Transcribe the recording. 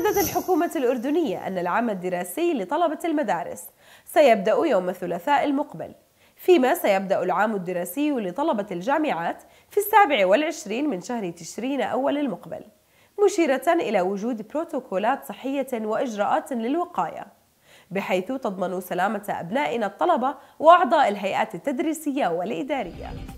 أكدت الحكومة الأردنية أن العام الدراسي لطلبة المدارس سيبدأ يوم الثلاثاء المقبل فيما سيبدأ العام الدراسي لطلبة الجامعات في السابع والعشرين من شهر تشرين أول المقبل مشيرة إلى وجود بروتوكولات صحية وإجراءات للوقاية بحيث تضمن سلامة أبنائنا الطلبة وأعضاء الهيئات التدريسية والإدارية